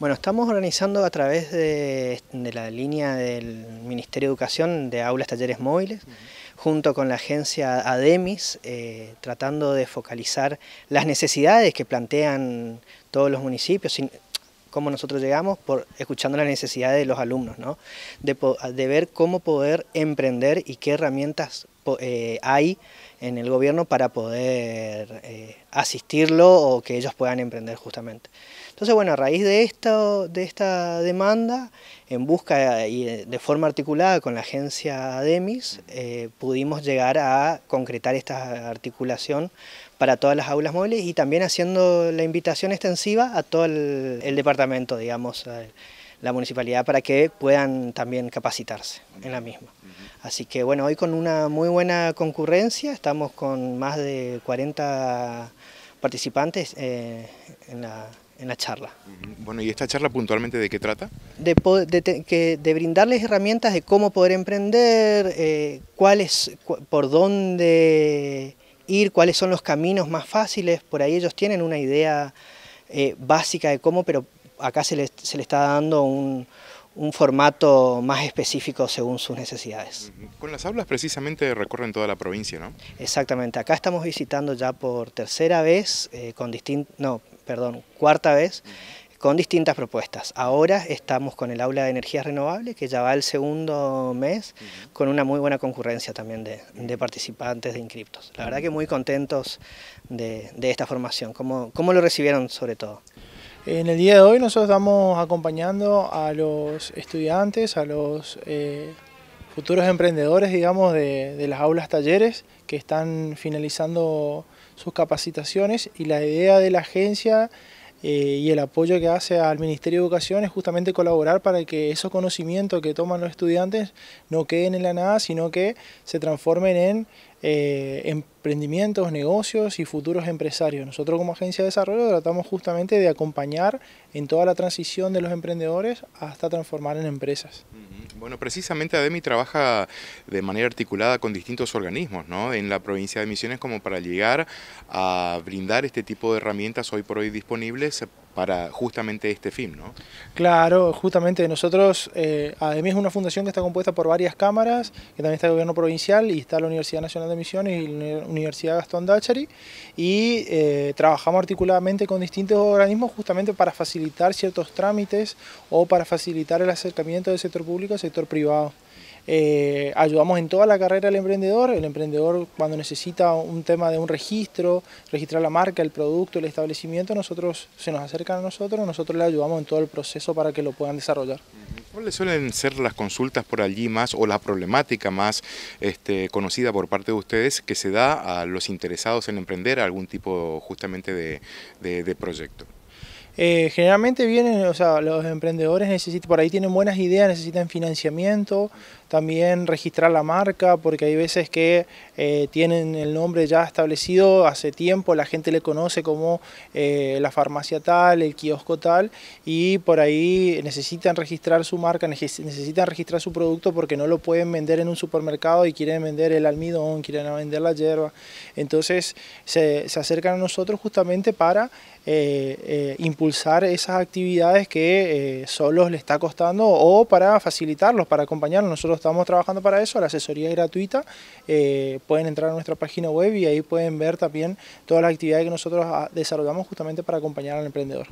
Bueno, estamos organizando a través de, la línea del Ministerio de Educación de aulas, talleres móviles, junto con la agencia ADEMIS, eh, tratando de focalizar las necesidades que plantean todos los municipios, cómo nosotros llegamos, por, escuchando las necesidades de los alumnos, de, ver cómo poder emprender y qué herramientas eh, hay en el gobierno para poder eh, asistirlo o que ellos puedan emprender justamente. Entonces, bueno, a raíz de, esto, de esta demanda, en busca y eh, de forma articulada con la agencia Demis, eh, pudimos llegar a concretar esta articulación para todas las aulas móviles y también haciendo la invitación extensiva a todo el, departamento, digamos, eh, la municipalidad para que puedan también capacitarse en la misma. Así que bueno, hoy con una muy buena concurrencia, estamos con más de 40 participantes en la en la charla. Bueno, ¿y esta charla puntualmente de qué trata? De, que, de brindarles herramientas de cómo poder emprender, eh, cuáles, por dónde ir, cuáles son los caminos más fáciles. Por ahí ellos tienen una idea eh, básica de cómo, pero acá se les, se está dando un, un formato más específico según sus necesidades. Con las aulas precisamente recorren toda la provincia, ¿no? Exactamente, acá estamos visitando ya por tercera vez, eh, con distintos, no, perdón, cuarta vez, con distintas propuestas. Ahora estamos con el aula de energías renovables, que ya va el segundo mes, con una muy buena concurrencia también de, participantes de inscriptos. La verdad que muy contentos de, esta formación. ¿Cómo, lo recibieron sobre todo? En el día de hoy nosotros estamos acompañando a los estudiantes, a los eh, futuros emprendedores, digamos, de las aulas talleres que están finalizando sus capacitaciones y la idea de la agencia eh, y el apoyo que hace al Ministerio de Educación es justamente colaborar para que esos conocimientos que toman los estudiantes no queden en la nada, sino que se transformen en eh, emprendimientos, negocios y futuros empresarios. Nosotros como agencia de desarrollo tratamos justamente de acompañar en toda la transición de los emprendedores hasta transformar en empresas. Bueno, precisamente ADEMI trabaja de manera articulada con distintos organismos ¿no? en la provincia de Misiones como para llegar a brindar este tipo de herramientas hoy por hoy disponibles para justamente este film, ¿no? Claro, justamente nosotros, eh, además es una fundación que está compuesta por varias cámaras, que también está el gobierno provincial y está la Universidad Nacional de Misiones y la Universidad Gastón Dachary, y eh, trabajamos articuladamente con distintos organismos justamente para facilitar ciertos trámites o para facilitar el acercamiento del sector público al sector privado. Eh, ayudamos en toda la carrera al emprendedor, el emprendedor cuando necesita un tema de un registro, registrar la marca, el producto, el establecimiento, nosotros se nos acercan a nosotros, nosotros le ayudamos en todo el proceso para que lo puedan desarrollar. ¿Cuáles suelen ser las consultas por allí más o la problemática más este, conocida por parte de ustedes que se da a los interesados en emprender algún tipo justamente de proyecto? Eh, generalmente vienen, o sea, los emprendedores necesitan, por ahí tienen buenas ideas, necesitan financiamiento, también registrar la marca, porque hay veces que eh, tienen el nombre ya establecido hace tiempo, la gente le conoce como eh, la farmacia tal, el kiosco tal, y por ahí necesitan registrar su marca, necesitan registrar su producto porque no lo pueden vender en un supermercado y quieren vender el almidón, quieren vender la hierba. Entonces se acercan a nosotros justamente para eh, eh, impulsar esas actividades que eh, solo le está costando o para facilitarlos, para acompañarlos. Nosotros estamos trabajando para eso, la asesoría es gratuita, pueden entrar a nuestra página web y ahí pueden ver también todas las actividades que nosotros ah, desarrollamos justamente para acompañar al emprendedor.